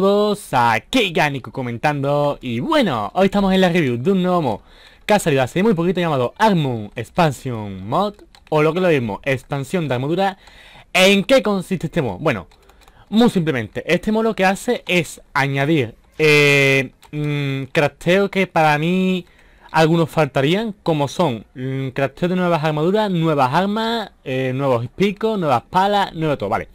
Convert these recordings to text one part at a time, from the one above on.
todos, aquí Ganico comentando y bueno, hoy estamos en la review de un nuevo mod que ha salido hace muy poquito llamado armón Expansion Mod o lo que lo mismo, expansión de armadura ¿En qué consiste este mod? Bueno, muy simplemente, este mod lo que hace es añadir eh, mm, que para mí algunos faltarían como son mmm, de nuevas armaduras, nuevas armas, eh, nuevos picos, nuevas palas, nuevo todo, vale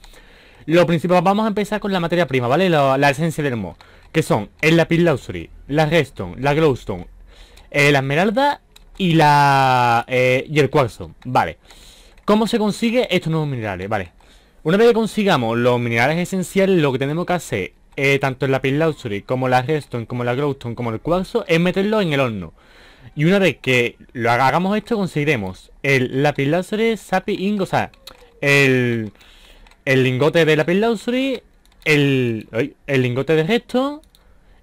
lo principal, vamos a empezar con la materia prima, ¿vale? La, esencia del mo Que son el lapis lazuli, la redstone, la glowstone, eh, la esmeralda y la eh, el cuarzo. Vale. ¿Cómo se consigue estos nuevos minerales? Vale. Una vez que consigamos los minerales esenciales, lo que tenemos que hacer, eh, tanto el lapis lazuli, como la redstone, como la glowstone, como el cuarzo, es meterlo en el horno. Y una vez que lo hagamos esto, conseguiremos el lapis Luxury, sapi ing, o sea, el el lingote de la Lazuli, el, el lingote de gesto,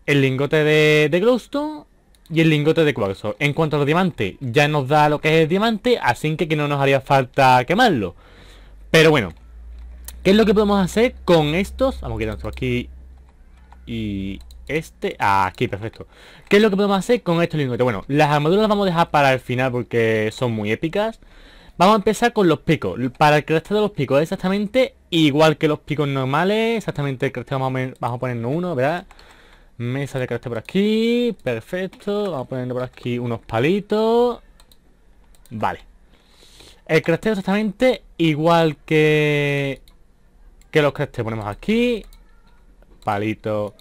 el lingote de, de Glowstone y el lingote de cuarzo. En cuanto a los diamantes, ya nos da lo que es el diamante, así que, que no nos haría falta quemarlo. Pero bueno, ¿qué es lo que podemos hacer con estos? Vamos a quitar esto aquí y este. aquí, perfecto. ¿Qué es lo que podemos hacer con estos lingotes? Bueno, las armaduras las vamos a dejar para el final porque son muy épicas. Vamos a empezar con los picos. Para el cráter de los picos exactamente igual que los picos normales. Exactamente el vamos a, ponernos uno, ¿verdad? Mesa de cráter por aquí. Perfecto. Vamos a poner por aquí unos palitos. Vale. El cresteo exactamente igual que... Que los cráteres ponemos aquí. Palito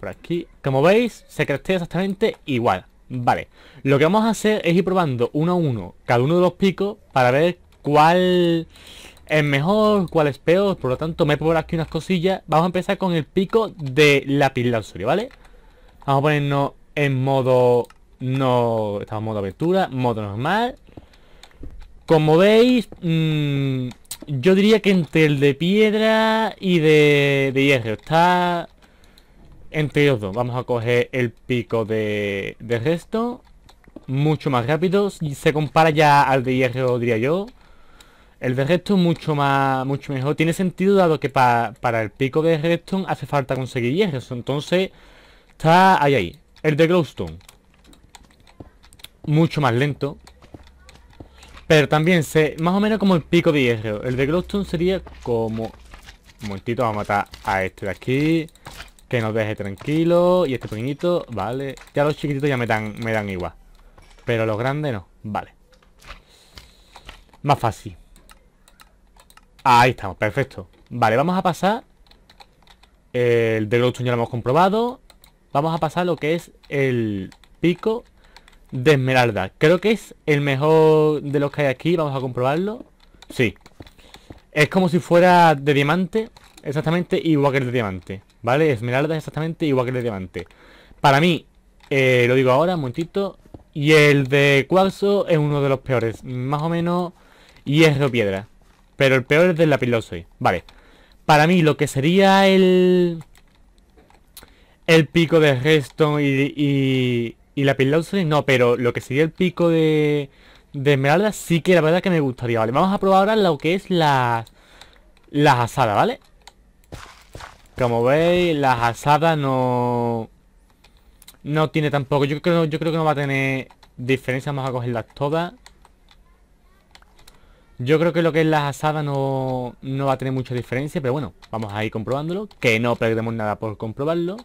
por aquí. Como veis, se crestea exactamente igual. Vale, lo que vamos a hacer es ir probando uno a uno cada uno de los picos para ver cuál es mejor, cuál es peor. Por lo tanto, me he probado aquí unas cosillas. Vamos a empezar con el pico de la lapislázuli, ¿vale? Vamos a ponernos en modo... No... Estamos en modo aventura, modo normal. Como veis, mm, yo diría que entre el de piedra y de, de hierro está entre ellos dos. Vamos a coger el pico de, de resto. Mucho más rápido. Se compara ya al de hierro, diría yo. El de resto mucho más mucho mejor. Tiene sentido dado que para el pico de redstone hace falta conseguir hierro. Entonces, está ahí, ahí. El de glowstone. Mucho más lento. Pero también se, más o menos como el pico de hierro. El de glowstone sería como... Un momentito, vamos a matar a este de aquí. Que nos deje tranquilo. Y este pequeñito, vale. Ya los chiquititos ya me dan, me dan igual. Pero los grandes no. Vale. Más fácil. Ahí estamos, perfecto. Vale, vamos a pasar... El de otro ya lo hemos comprobado. Vamos a pasar lo que es el pico de esmeralda. Creo que es el mejor de los que hay aquí. Vamos a comprobarlo. Sí. Es como si fuera de diamante. Exactamente igual que el de diamante. ¿Vale? Esmeralda exactamente igual que el de diamante. Para mí, eh, lo digo ahora, un momentito. Y el de cuarzo es uno de los peores. Más o menos Y es de piedra. Pero el peor es del lapislázuli. Vale. Para mí lo que sería el... El pico de redstone y, y, y no. Pero lo que sería el pico de, de esmeralda sí que la verdad que me gustaría. Vale, vamos a probar ahora lo que es la, las asadas, ¿vale? Como veis, las asadas no... No tiene tampoco. Yo creo, yo creo que no va a tener diferencia. Vamos a cogerlas todas. Yo creo que lo que es las asadas no, no va a tener mucha diferencia. Pero bueno, vamos a ir comprobándolo. Que no perdemos nada por comprobarlo.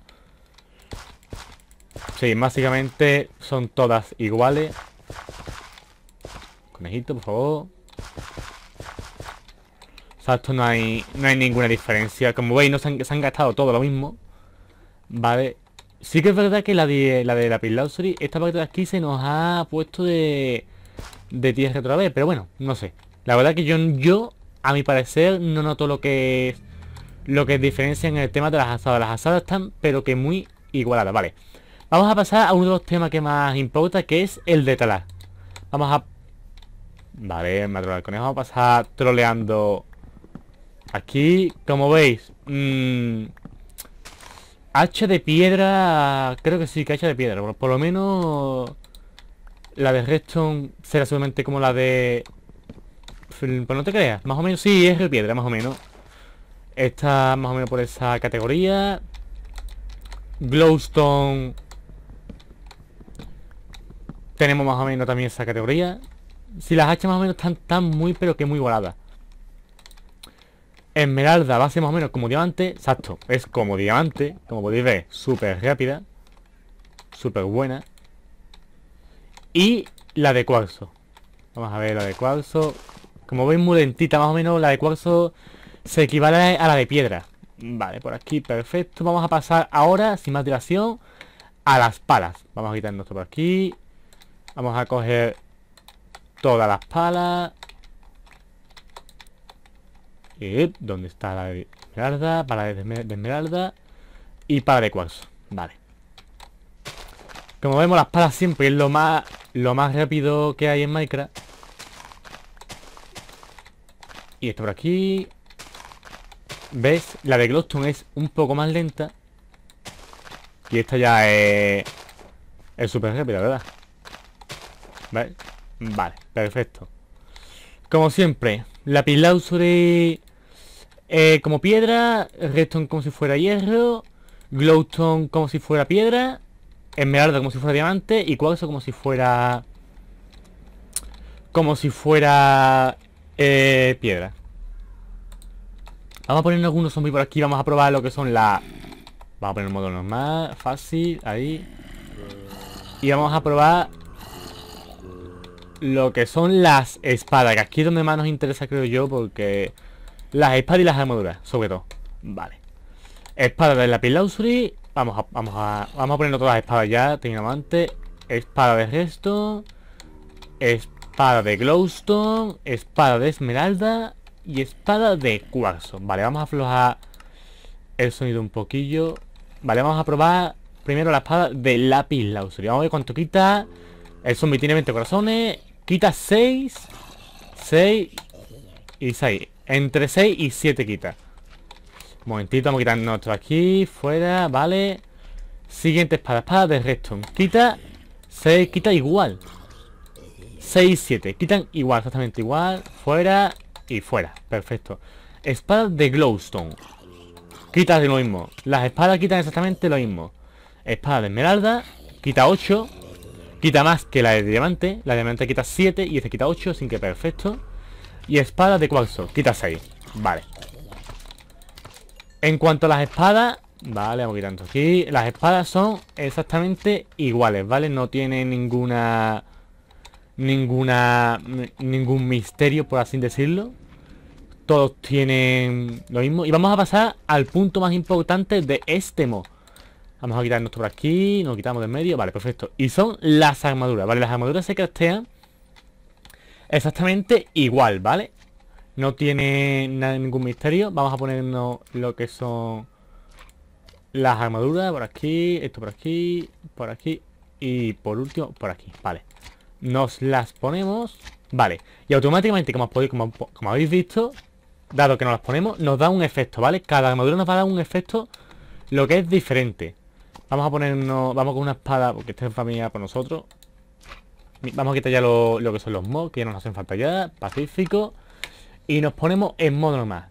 Sí, básicamente son todas iguales. Conejito, por favor. Exacto, no hay, no hay ninguna diferencia. Como veis, no se han, gastado todo lo mismo. Vale. Sí que es verdad que la de la, de la esta parte de aquí se nos ha puesto de, de tierra otra vez. Pero bueno, no sé. La verdad que yo, a mi parecer, no noto lo que es, lo que diferencia en el tema de las asadas. Las asadas están, pero que muy igualadas. Vale. Vamos a pasar a uno de los temas que más importa, que es el de talar. Vamos a... Vale, me ha conejo. Vamos a pasar troleando Aquí, como veis, mm, hacha de piedra, creo que sí, que hacha de piedra. Por, por lo menos la de Redstone será solamente como la de... Mm, pues no te creas, más o menos sí, es de piedra, más o menos. Está más o menos por esa categoría. Glowstone tenemos más o menos también esa categoría. Si las hachas más o menos están tan muy pero que muy voladas. Esmeralda va a ser más o menos como diamante, exacto, es como diamante, como podéis ver, súper rápida, súper buena. Y la de cuarzo. Vamos a ver la de cuarzo. Como veis, muy lentita más o menos, la de cuarzo se equivale a la de piedra. Vale, por aquí, perfecto. Vamos a pasar ahora, sin más dilación, a las palas. Vamos a quitar nuestro por aquí. Vamos a coger todas las palas. Eh, ¿Dónde está la de esmeralda? Para de esmeralda y para de cuarzo. Vale. Como vemos, la espada siempre es lo más, lo más rápido que hay en Minecraft. Y esto por aquí... ¿Ves? La de Glowstone es un poco más lenta. Y esta ya es... Es súper rápida, ¿verdad? ¿Vale? Vale, perfecto. Como siempre, la sobre eh, como piedra, redstone como si fuera hierro, glowstone como si fuera piedra, esmeralda como si fuera diamante y cuarzo como si fuera... Como si fuera... Eh, piedra. Vamos a poner algunos zombies por aquí, vamos a probar lo que son las... Vamos a poner el modo normal, fácil, ahí. Y vamos a probar lo que son las espadas, que aquí es donde más nos interesa creo yo, porque las espadas y las armaduras, sobre todo. Vale. Espada de lapis lausuri. Vamos a, vamos a, vamos a poner todas las espadas ya. Teníamos antes. Espada de gesto. Espada de glowstone. Espada de esmeralda. Y espada de cuarzo. Vale, vamos a aflojar el sonido un poquillo. Vale, vamos a probar primero la espada de lapis lausuri. Vamos a ver cuánto quita. El zombie tiene 20 corazones. Quita 6. 6 y 6. Entre 6 y 7 quita. momentito, vamos a quitar nuestro aquí. Fuera, vale. Siguiente espada, espada de redstone. Quita. 6, quita igual. 6 y 7. Quitan igual, exactamente igual. Fuera y fuera. Perfecto. Espada de glowstone. Quita de lo mismo. Las espadas quitan exactamente lo mismo. Espada de esmeralda. Quita 8. Quita más que la de diamante. La de diamante quita 7 y este quita 8, sin que perfecto. Y espada de cuarzo. Quita ahí, Vale. En cuanto a las espadas... Vale, vamos quitando aquí. Las espadas son exactamente iguales, ¿vale? No tienen ninguna... Ninguna... Ningún misterio, por así decirlo. Todos tienen lo mismo. Y vamos a pasar al punto más importante de este mod. Vamos a quitarnos nuestro por aquí, nos quitamos de medio, vale, perfecto. Y son las armaduras, ¿vale? Las armaduras se craftean exactamente igual, ¿vale? No tiene ningún misterio. Vamos a ponernos lo que son las armaduras por aquí, esto por aquí, por aquí y por último por aquí, vale. Nos las ponemos, vale. Y automáticamente, como, habéis visto, dado que nos las ponemos, nos da un efecto, ¿vale? Cada armadura nos va a dar un efecto lo que es diferente. Vamos a ponernos, vamos con una espada, porque esta es familia para nosotros. Vamos a quitar ya lo, que son los mods, que ya nos hacen falta ya. Pacífico. Y nos ponemos en modo normal.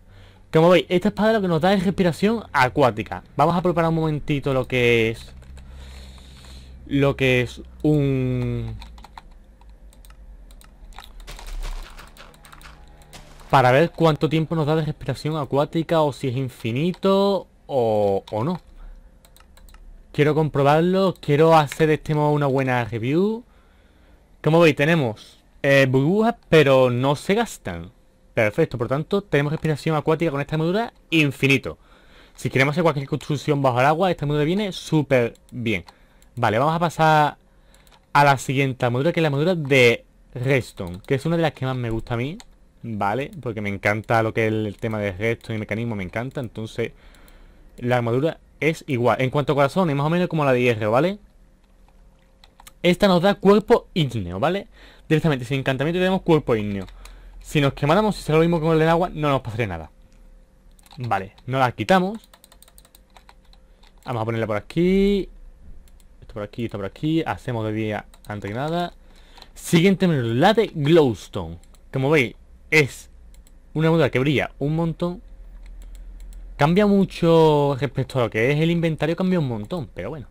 Como veis, esta espada lo que nos da es respiración acuática. Vamos a preparar un momentito lo que es... Lo que es un... Para ver cuánto tiempo nos da de respiración acuática o si es infinito o, o no. Quiero comprobarlo, quiero hacer de este modo una buena review. Como veis, tenemos eh, burbujas, pero no se gastan. Perfecto, por tanto, tenemos respiración acuática con esta armadura infinito. Si queremos hacer cualquier construcción bajo el agua, esta armadura viene súper bien. Vale, vamos a pasar a la siguiente armadura, que es la armadura de Redstone, que es una de las que más me gusta a mí, ¿vale? Porque me encanta lo que es el tema de Redstone y mecanismo, me encanta, entonces la armadura es igual. En cuanto a corazón, es más o menos como la de hierro, ¿vale? Esta nos da cuerpo ígneo, ¿vale? Directamente, sin encantamiento tenemos cuerpo ígneo. Si nos quemáramos, y será lo mismo con el agua, no nos pasaría nada. Vale, nos la quitamos. Vamos a ponerla por aquí. Esto por aquí, esto por aquí. Hacemos de día antes que nada. Siguiente menú, la de Glowstone. Como veis, es una moneda que brilla un montón. Cambia mucho respecto a lo que es el inventario, cambia un montón, pero bueno.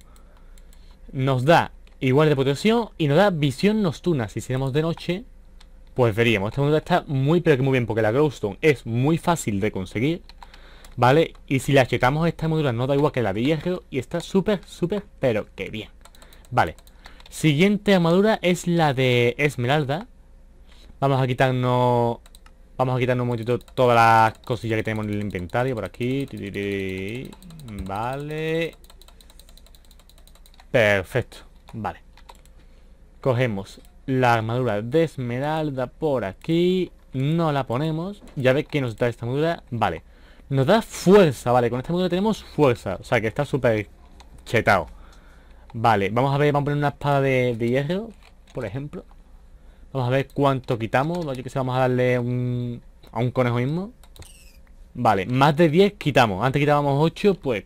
Nos da igual de protección y nos da visión nocturna. Si hiciéramos de noche, pues veríamos. Esta armadura está muy pero que muy bien porque la glowstone es muy fácil de conseguir. ¿Vale? Y si la checamos esta armadura no da igual que la de hierro y está súper, súper, pero que bien. Vale. Siguiente armadura es la de esmeralda. Vamos a quitarnos... Vamos a quitarnos un momentito todas las cosillas que tenemos en el inventario por aquí. Vale. Perfecto. Vale. Cogemos la armadura de esmeralda por aquí. No la ponemos. Ya ve que nos da esta armadura. Vale. Nos da fuerza, vale. Con esta armadura tenemos fuerza. O sea que está súper chetado. Vale, vamos a ver, vamos a poner una espada de, hierro, por ejemplo. Vamos a ver cuánto quitamos. Yo que sé, vamos a darle un, a un conejo mismo. Vale, más de 10 quitamos. Antes quitábamos 8, pues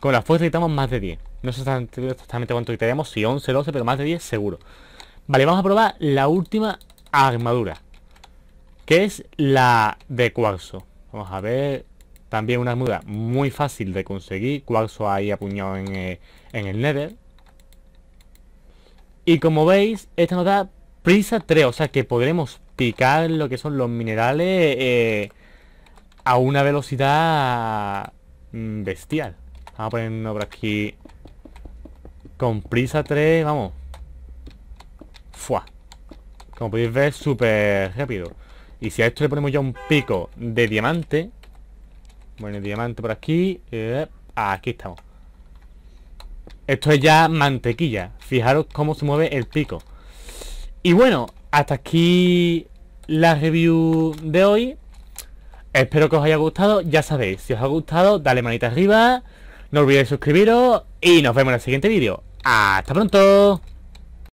con la fuerza quitamos más de 10. No sé exactamente cuánto tenemos, si 11, 12, pero más de 10 seguro. Vale, vamos a probar la última armadura. Que es la de cuarzo. Vamos a ver. También una armadura muy fácil de conseguir. Cuarzo ahí apuñado en, eh, en el Nether. Y como veis, esta nos da prisa 3. O sea que podremos picar lo que son los minerales eh, a una velocidad mm, bestial. Vamos a ponernos por aquí con prisa 3, vamos. Fua. Como podéis ver, súper rápido. Y si a esto le ponemos ya un pico de diamante. Bueno, el diamante por aquí. Eh, aquí estamos. Esto es ya mantequilla. Fijaros cómo se mueve el pico. Y bueno, hasta aquí la review de hoy. Espero que os haya gustado. Ya sabéis, si os ha gustado, dale manita arriba. No olvidéis suscribiros. Y nos vemos en el siguiente vídeo. ¡Hasta pronto!